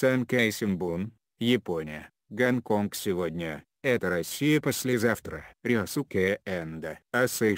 Санкай Япония, Гонконг сегодня, это Россия послезавтра. Рёсуке Энда. Асей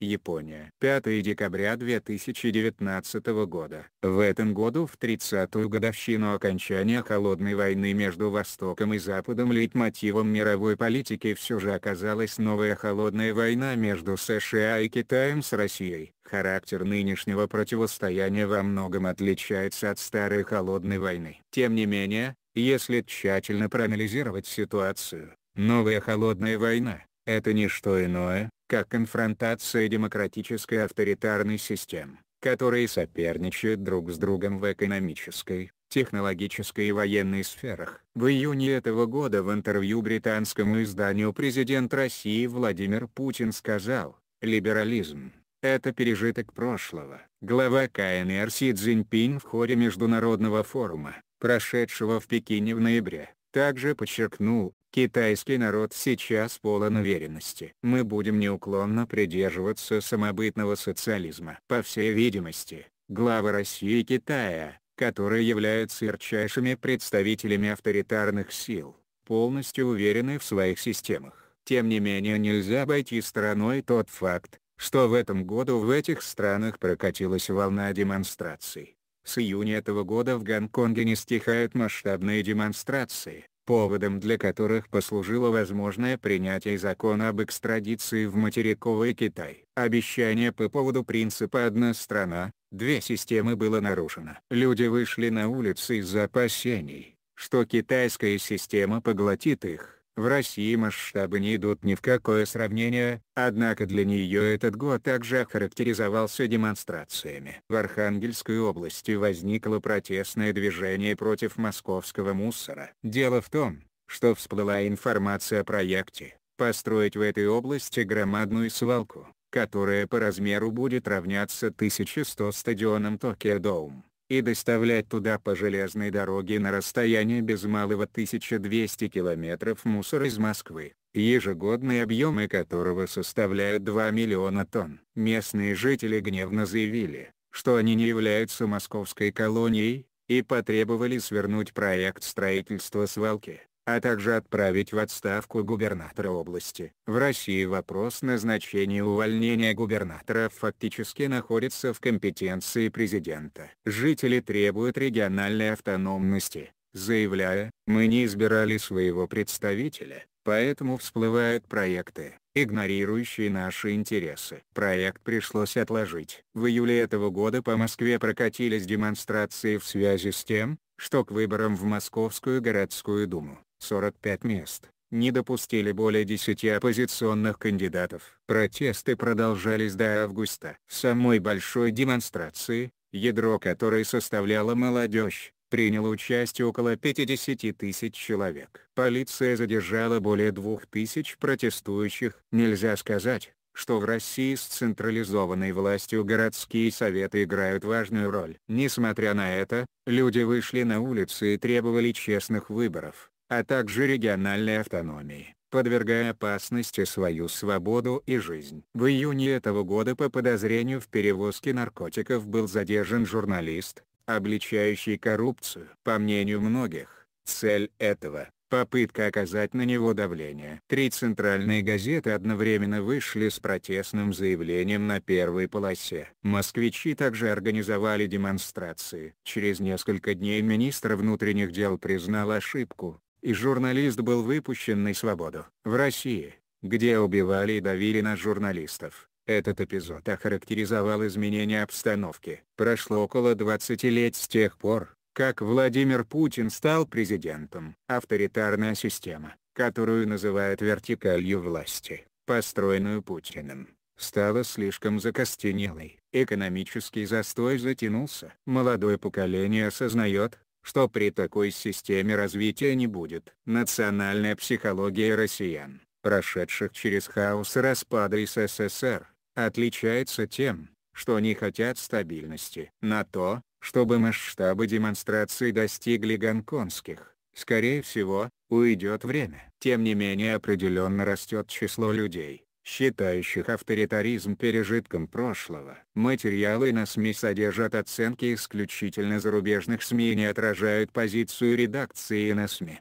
Япония. 5 декабря 2019 года. В этом году в 30-ю годовщину окончания Холодной войны между Востоком и Западом лейтмотивом мировой политики все же оказалась новая Холодная война между США и Китаем с Россией. Характер нынешнего противостояния во многом отличается от старой Холодной войны. Тем не менее, если тщательно проанализировать ситуацию, новая Холодная война – это не что иное, как конфронтация демократической авторитарной систем, которые соперничают друг с другом в экономической, технологической и военной сферах. В июне этого года в интервью британскому изданию президент России Владимир Путин сказал, «Либерализм – это пережиток прошлого». Глава КНР Си Цзиньпин в ходе международного форума, прошедшего в Пекине в ноябре, также подчеркнул, Китайский народ сейчас полон уверенности. Мы будем неуклонно придерживаться самобытного социализма. По всей видимости, главы России и Китая, которые являются ярчайшими представителями авторитарных сил, полностью уверены в своих системах. Тем не менее нельзя обойти стороной тот факт, что в этом году в этих странах прокатилась волна демонстраций. С июня этого года в Гонконге не стихают масштабные демонстрации, поводом для которых послужило возможное принятие закона об экстрадиции в материковый Китай. Обещание по поводу принципа «одна страна, две системы» было нарушено. Люди вышли на улицы из-за опасений, что китайская система поглотит их. В России масштабы не идут ни в какое сравнение, однако для нее этот год также охарактеризовался демонстрациями. В Архангельской области возникло протестное движение против московского мусора. Дело в том, что всплыла информация о проекте, построить в этой области громадную свалку, которая по размеру будет равняться 1100 стадионам Токио Доум и доставлять туда по железной дороге на расстояние без малого 1200 километров мусор из Москвы, ежегодные объемы которого составляют 2 миллиона тонн. Местные жители гневно заявили, что они не являются московской колонией, и потребовали свернуть проект строительства свалки а также отправить в отставку губернатора области. В России вопрос назначения увольнения губернатора фактически находится в компетенции президента. Жители требуют региональной автономности, заявляя, мы не избирали своего представителя, поэтому всплывают проекты, игнорирующие наши интересы. Проект пришлось отложить. В июле этого года по Москве прокатились демонстрации в связи с тем, что к выборам в Московскую городскую думу 45 мест, не допустили более 10 оппозиционных кандидатов. Протесты продолжались до августа. В самой большой демонстрации, ядро которой составляла молодежь, приняло участие около 50 тысяч человек. Полиция задержала более 2000 протестующих. Нельзя сказать, что в России с централизованной властью городские советы играют важную роль. Несмотря на это, люди вышли на улицы и требовали честных выборов а также региональной автономии, подвергая опасности свою свободу и жизнь. В июне этого года по подозрению в перевозке наркотиков был задержан журналист, обличающий коррупцию. По мнению многих, цель этого – попытка оказать на него давление. Три центральные газеты одновременно вышли с протестным заявлением на первой полосе. Москвичи также организовали демонстрации. Через несколько дней министр внутренних дел признал ошибку, и журналист был выпущен на свободу. В России, где убивали и давили на журналистов, этот эпизод охарактеризовал изменение обстановки. Прошло около 20 лет с тех пор, как Владимир Путин стал президентом. Авторитарная система, которую называют вертикалью власти, построенную Путиным, стала слишком закостенелой. Экономический застой затянулся. Молодое поколение осознает, что при такой системе развития не будет Национальная психология россиян, прошедших через хаос и распад СССР, отличается тем, что они хотят стабильности. На то, чтобы масштабы демонстраций достигли гонконгских, скорее всего, уйдет время. Тем не менее определенно растет число людей, считающих авторитаризм пережитком прошлого. Материалы на СМИ содержат оценки исключительно зарубежных СМИ и не отражают позицию редакции на СМИ.